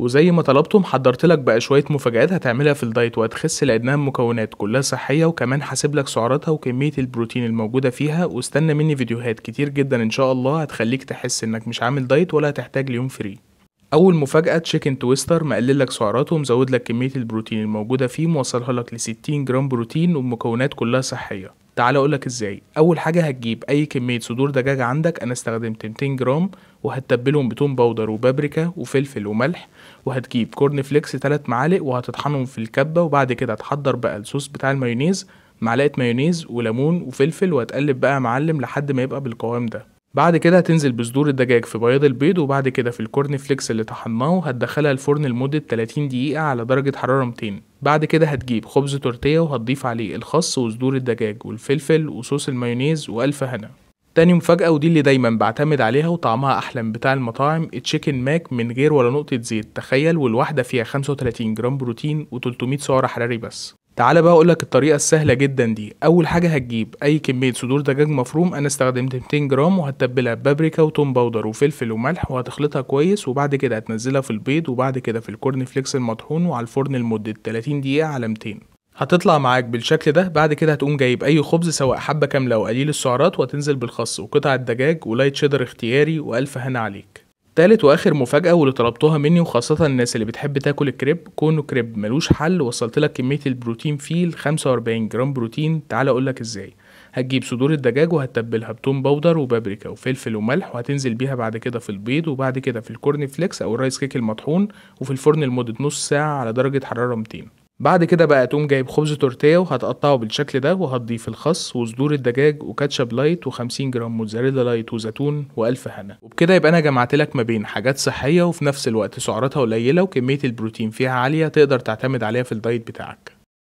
وزي ما طلبتم حضرت لك بقى شويه مفاجآت هتعملها في الدايت وهتخس لانها مكونات كلها صحيه وكمان حاسب لك سعراتها وكميه البروتين الموجوده فيها واستنى مني فيديوهات كتير جدا ان شاء الله هتخليك تحس انك مش عامل دايت ولا هتحتاج ليوم فري اول مفاجاه تشيكن تويستر مقلل لك سعراته ومزود لك كميه البروتين الموجوده فيه موصلها لك ل 60 جرام بروتين ومكونات كلها صحيه تعال اقول لك ازاي اول حاجه هتجيب اي كميه صدور دجاج عندك انا استخدمت 200 جرام وهتتبلهم بتوم باودر وبابريكا وفلفل وملح وهتجيب كورن فليكس 3 معالق وهتطحنهم في الكبه وبعد كده هتحضر بقى الصوص بتاع المايونيز معلقه مايونيز وليمون وفلفل وهتقلب بقى يا معلم لحد ما يبقى بالقوام ده بعد كده هتنزل بصدور الدجاج في بياض البيض وبعد كده في الكورن فليكس اللي طحناه هتدخلها الفرن لمدة 30 دقيقة على درجة حرارة 200 بعد كده هتجيب خبز تورتيه وهتضيف عليه الخس وصدور الدجاج والفلفل وصوص المايونيز والف هنا تاني مفاجأة ودي اللي دايما بعتمد عليها وطعمها أحلى من بتاع المطاعم تشيكن ماك من غير ولا نقطة زيت تخيل والواحدة فيها 35 جرام بروتين و300 سعر حراري بس تعالى بقى اقولك الطريقه السهله جدا دي اول حاجه هتجيب اي كميه صدور دجاج مفروم انا استخدمت 200 جرام وهتبلها ببابريكا وتوم باودر وفلفل وملح وهتخلطها كويس وبعد كده هتنزلها في البيض وبعد كده في الكورن فليكس المطحون وعلى الفرن لمده 30 دقيقه على 200 هتطلع معاك بالشكل ده بعد كده هتقوم جايب اي خبز سواء حبه كامله او قليل السعرات وهتنزل بالخس وقطع الدجاج ولايت شيدر اختياري والف هنا عليك تالت واخر مفاجاه واللي طلبتوها مني وخاصه الناس اللي بتحب تاكل الكريب كونه كريب ملوش حل وصلت لك كميه البروتين فيه ل 45 جرام بروتين تعال اقول لك ازاي هتجيب صدور الدجاج وهتتبلها بتوم باودر وبابريكا وفلفل وملح وهتنزل بيها بعد كده في البيض وبعد كده في الكورن فليكس او الرايس كيك المطحون وفي الفرن لمده نص ساعه على درجه حراره 200 بعد كده بقى تقوم جايب خبز تورتيه وهتقطعه بالشكل ده وهتضيف الخس وصدور الدجاج وكاتشب لايت و50 جرام موتزاريلا لايت وزيتون والف هنا وبكده يبقى انا جمعت لك ما بين حاجات صحيه وفي نفس الوقت سعراتها قليله وكميه البروتين فيها عاليه تقدر تعتمد عليها في الدايت بتاعك